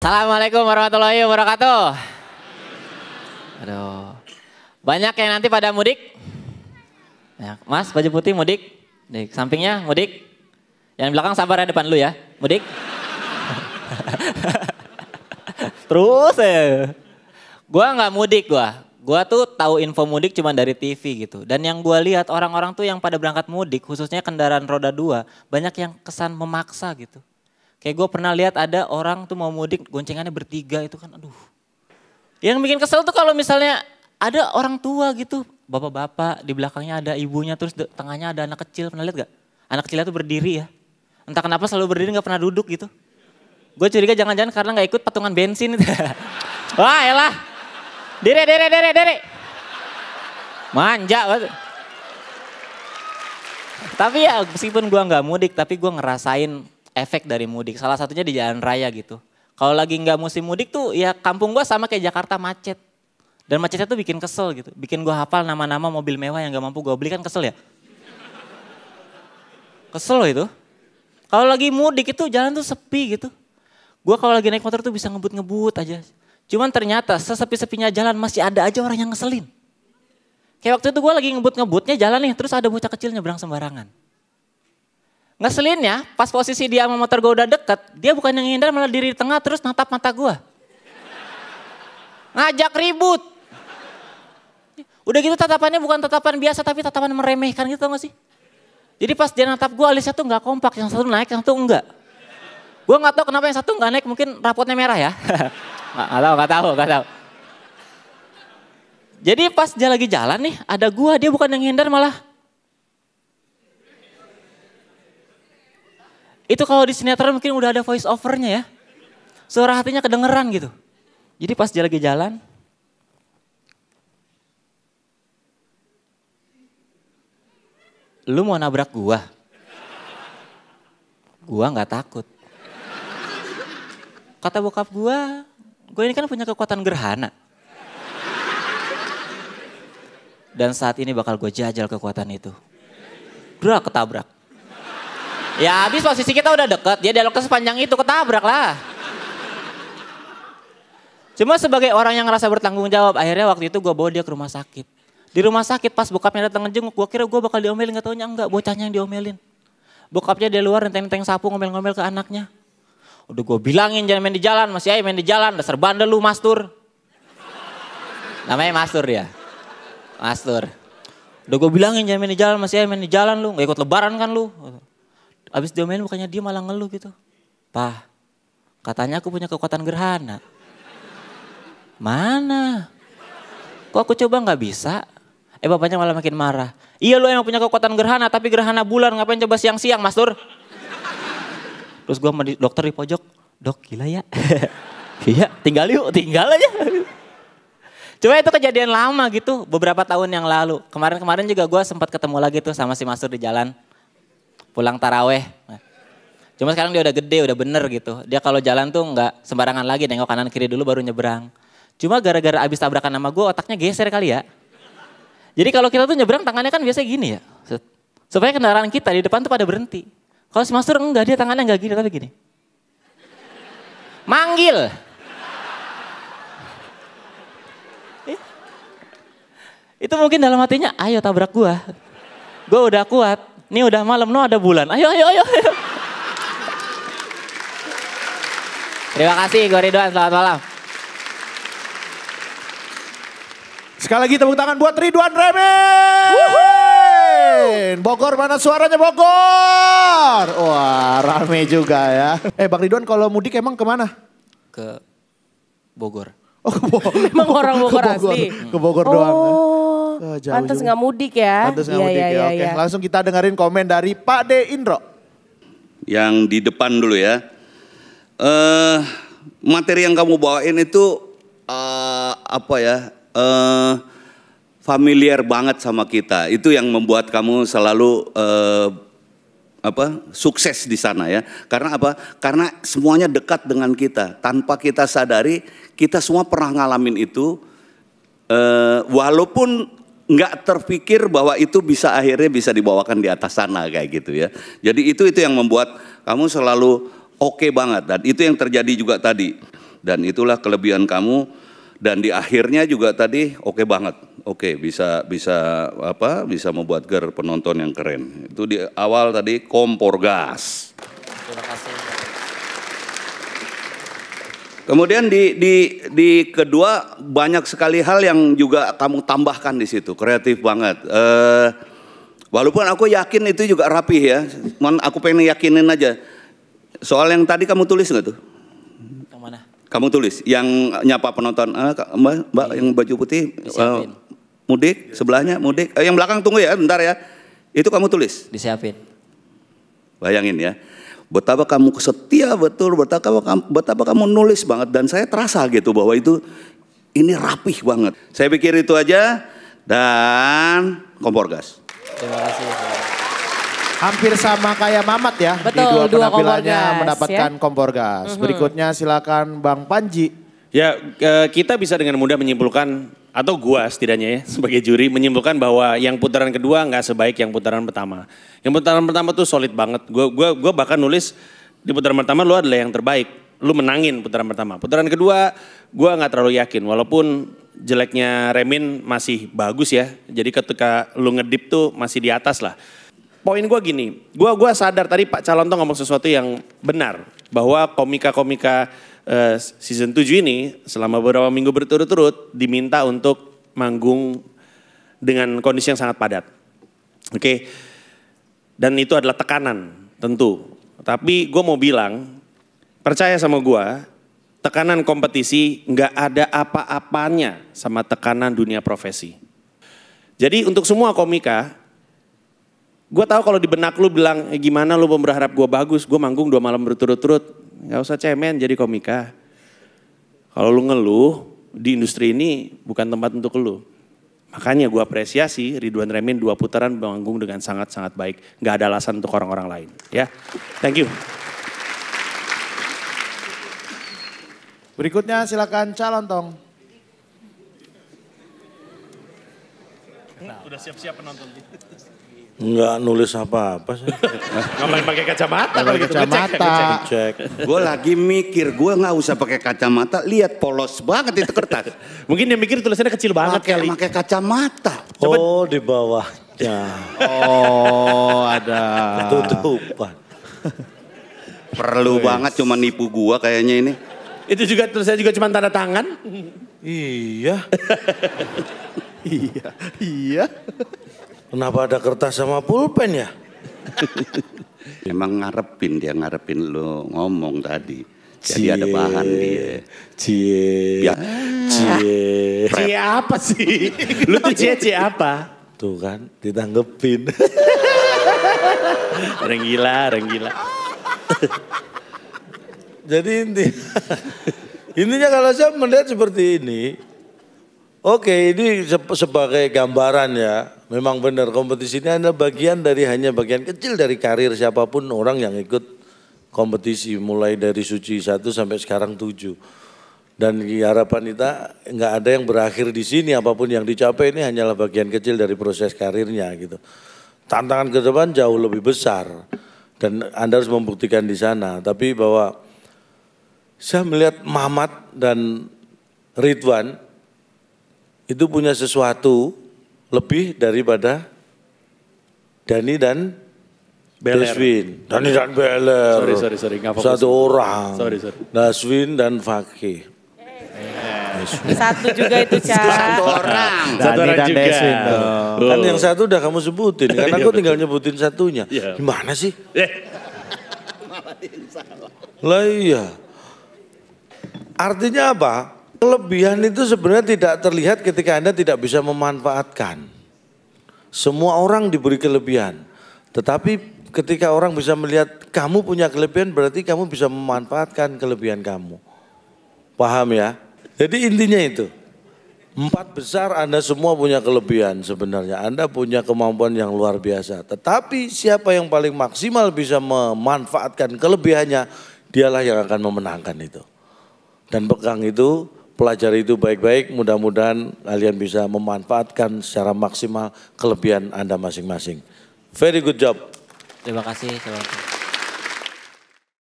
Assalamualaikum warahmatullahi wabarakatuh. Aduh. Banyak yang nanti pada mudik. Mas, baju putih mudik. di sampingnya mudik. Yang belakang sabar ya depan lu ya. Mudik. Terus ya. Gua nggak mudik gua. Gua tuh tahu info mudik cuma dari TV gitu. Dan yang gua lihat orang-orang tuh yang pada berangkat mudik khususnya kendaraan roda dua banyak yang kesan memaksa gitu Kayak gue pernah lihat ada orang tuh mau mudik goncengannya bertiga itu kan aduh. Yang bikin kesel tuh kalau misalnya ada orang tua gitu, bapak-bapak di belakangnya ada ibunya terus di tengahnya ada anak kecil pernah lihat gak? Anak kecilnya tuh berdiri ya. Entah kenapa selalu berdiri gak pernah duduk gitu. Gue curiga jangan-jangan karena gak ikut patungan bensin. Wah elah. Diri, diri, diri, diri. Manja banget. Tapi ya meskipun gue gak mudik, tapi gue ngerasain efek dari mudik. Salah satunya di jalan raya gitu. Kalau lagi nggak musim mudik tuh ya kampung gue sama kayak Jakarta macet. Dan macetnya tuh bikin kesel gitu. Bikin gue hafal nama-nama mobil mewah yang gak mampu gue beli kan kesel ya. Kesel loh itu. Kalau lagi mudik itu jalan tuh sepi gitu. Gue kalau lagi naik motor tuh bisa ngebut-ngebut aja. Cuman ternyata sesepi-sepinya jalan masih ada aja orang yang ngeselin. Kayak waktu itu gue lagi ngebut-ngebutnya jalan nih, terus ada bocah kecil nyebrang sembarangan. Ngeselinnya pas posisi dia sama motor gue udah deket, dia bukan yang ngindar malah diri di tengah terus natap mata gue. Ngajak ribut. Udah gitu tatapannya bukan tatapan biasa tapi tatapan meremehkan gitu gak sih? Jadi pas dia natap gue alisnya tuh gak kompak, yang satu naik, yang satu enggak. Gue gak tau kenapa yang satu nggak naik, mungkin rapotnya merah ya. nggak tau nggak tau nggak tau Jadi pas dia lagi jalan nih, ada gue dia bukan yang ngindar malah Itu kalau di sinetron mungkin udah ada voice overnya ya. Suara hatinya kedengeran gitu. Jadi pas dia lagi jalan, lu mau nabrak gua? Gua gak takut. Kata bokap gua, gua ini kan punya kekuatan gerhana. Dan saat ini bakal gue jajal kekuatan itu. Bro ketabrak. Ya habis posisi kita udah deket, dia dialognya sepanjang itu ketabrak lah. Cuma sebagai orang yang ngerasa bertanggung jawab, akhirnya waktu itu gue bawa dia ke rumah sakit. Di rumah sakit pas bokapnya datang ngejenguk, gue kira gue bakal diomelin, gak taunya enggak, bocahnya yang diomelin. Bokapnya dia luar nenteng-nenteng sapu ngomel-ngomel ke anaknya. Udah gue bilangin jangan main di jalan, masih aja ya, main di jalan, dasar bandel lu mastur. Namanya mastur ya, Mastur. Udah gue bilangin jangan main di jalan, masih aja ya, main di jalan lu, gak ikut lebaran kan lu. Abis diomelin bukannya dia malah ngeluh gitu. Pah, katanya aku punya kekuatan gerhana. Mana? Kok aku coba nggak bisa? Eh bapaknya malah makin marah. Iya lu emang punya kekuatan gerhana, tapi gerhana bulan ngapain coba siang-siang mas Tur? Terus gue sama dokter di pojok, dok gila ya. iya tinggal yuk, tinggal aja. Cuma itu kejadian lama gitu, beberapa tahun yang lalu. Kemarin-kemarin juga gue sempat ketemu lagi tuh sama si Mas Masur di jalan pulang taraweh. Cuma sekarang dia udah gede, udah bener gitu. Dia kalau jalan tuh nggak sembarangan lagi, nengok kanan kiri dulu baru nyebrang. Cuma gara-gara abis tabrakan nama gue otaknya geser kali ya. Jadi kalau kita tuh nyebrang tangannya kan biasa gini ya. Supaya kendaraan kita di depan tuh pada berhenti. Kalau si Master enggak, dia tangannya enggak gini, tapi gini. Manggil. Itu mungkin dalam hatinya, ayo tabrak gue, gue udah kuat. Ini udah malam, no ada bulan. Ayo, ayo, ayo. ayo. Terima kasih gue Ridwan, selamat malam. Sekali lagi tepuk tangan buat Ridwan Remen. Bogor mana suaranya Bogor? Wah rame juga ya. Eh Bang Ridwan kalau mudik emang kemana? Ke Bogor. Oh, ke Bogor. Emang orang Bogor, ke Bogor asli? Ke Bogor oh. doang pantas eh, Pantes nggak mudik ya. Pantes nggak iya, iya, ya, mudik ya. ya, Oke, ya. langsung kita dengerin komen dari Pak De Indro. Yang di depan dulu ya. Uh, materi yang kamu bawain itu uh, apa ya? Uh, familiar banget sama kita. Itu yang membuat kamu selalu uh, apa sukses di sana ya. Karena apa? Karena semuanya dekat dengan kita. Tanpa kita sadari, kita semua pernah ngalamin itu. e, walaupun nggak terpikir bahwa itu bisa akhirnya bisa dibawakan di atas sana kayak gitu ya. Jadi itu itu yang membuat kamu selalu oke okay banget dan itu yang terjadi juga tadi. Dan itulah kelebihan kamu dan di akhirnya juga tadi oke okay banget. Oke, okay, bisa bisa apa? Bisa membuat ger penonton yang keren. Itu di awal tadi kompor gas. Terima kasih. Kemudian di, di, di kedua banyak sekali hal yang juga kamu tambahkan di situ, kreatif banget. Uh, walaupun aku yakin itu juga rapi ya, cuman aku pengen yakinin aja. Soal yang tadi kamu tulis nggak tuh? Yang mana? Kamu tulis, yang nyapa penonton, ah, mbak, mbak iya. yang baju putih, uh, mudik, sebelahnya mudik. Eh, yang belakang tunggu ya, bentar ya. Itu kamu tulis? Disiapin. Bayangin ya betapa kamu setia betul, betapa kamu, betapa kamu nulis banget dan saya terasa gitu bahwa itu ini rapih banget. Saya pikir itu aja dan kompor gas. Terima kasih. Hampir sama kayak Mamat ya Betul, di dua, dua penampilannya kompor gas, mendapatkan ya? kompor gas. Mm -hmm. Berikutnya silakan Bang Panji. Ya eh, kita bisa dengan mudah menyimpulkan atau gua setidaknya ya sebagai juri menyimpulkan bahwa yang putaran kedua nggak sebaik yang putaran pertama. Yang putaran pertama tuh solid banget. Gua gua gua bahkan nulis di putaran pertama lu adalah yang terbaik. Lu menangin putaran pertama. Putaran kedua gua nggak terlalu yakin walaupun jeleknya Remin masih bagus ya. Jadi ketika lu ngedip tuh masih di atas lah. Poin gua gini, gua gua sadar tadi Pak Calon tuh ngomong sesuatu yang benar bahwa komika-komika Eh, season 7 ini selama beberapa minggu berturut-turut diminta untuk manggung dengan kondisi yang sangat padat. Oke. Okay. Dan itu adalah tekanan tentu. Tapi gue mau bilang, percaya sama gue, tekanan kompetisi nggak ada apa-apanya sama tekanan dunia profesi. Jadi untuk semua komika, gue tahu kalau di benak lu bilang e, gimana lu berharap gue bagus, gue manggung dua malam berturut-turut, Nggak usah cemen jadi komika. Kalau lu ngeluh, di industri ini bukan tempat untuk lu. Makanya gue apresiasi Ridwan Remin dua putaran manggung dengan sangat-sangat baik. Gak ada alasan untuk orang-orang lain. Ya, thank you. Berikutnya silakan calon tong. Sudah siap-siap penonton. Enggak nulis apa-apa sih. Ngapain pakai kacamata? Pakai gitu? kacamata. Cek. Gue lagi mikir, gue nggak usah pakai kacamata. Lihat polos banget itu kertas. Mungkin dia mikir tulisannya kecil banget pake, kali. Pakai kacamata. Oh di bawahnya. oh ada. Tutupan. Perlu banget cuma nipu gue kayaknya ini. Itu juga tulisannya juga cuma tanda tangan. iya. iya. Iya. Kenapa ada kertas sama pulpen ya? Memang ngarepin dia ngarepin lo ngomong tadi. Jadi cie, ada bahan dia. Cie. Ya. Cie. Cie apa sih? lu tuh cie cie apa? Tuh kan ditanggepin. orang gila, orang gila. Jadi inti intinya kalau saya melihat seperti ini, oke okay, ini sebagai gambaran ya Memang benar kompetisi ini adalah bagian dari hanya bagian kecil dari karir siapapun orang yang ikut kompetisi mulai dari suci satu sampai sekarang tujuh. Dan harapan kita nggak ada yang berakhir di sini apapun yang dicapai ini hanyalah bagian kecil dari proses karirnya gitu. Tantangan ke depan jauh lebih besar dan Anda harus membuktikan di sana. Tapi bahwa saya melihat Mamat dan Ridwan itu punya sesuatu lebih daripada Dani dan Beler. Dani dan Beler. Sorry, sorry, sorry. fokus. Satu orang. Sorry, sorry. Deswin dan Fakih. Eh. Satu juga itu cara. Satu orang. Satu orang dan juga. Oh. Kan yang satu udah kamu sebutin. Karena aku tinggal nyebutin satunya. Iya. Gimana sih? Malah eh. Lah iya. Artinya apa? Kelebihan itu sebenarnya tidak terlihat ketika Anda tidak bisa memanfaatkan. Semua orang diberi kelebihan. Tetapi ketika orang bisa melihat kamu punya kelebihan berarti kamu bisa memanfaatkan kelebihan kamu. Paham ya? Jadi intinya itu. Empat besar Anda semua punya kelebihan sebenarnya. Anda punya kemampuan yang luar biasa. Tetapi siapa yang paling maksimal bisa memanfaatkan kelebihannya, dialah yang akan memenangkan itu. Dan pegang itu pelajari itu baik-baik. Mudah-mudahan kalian bisa memanfaatkan secara maksimal kelebihan Anda masing-masing. Very good job. Terima kasih. Terima kasih.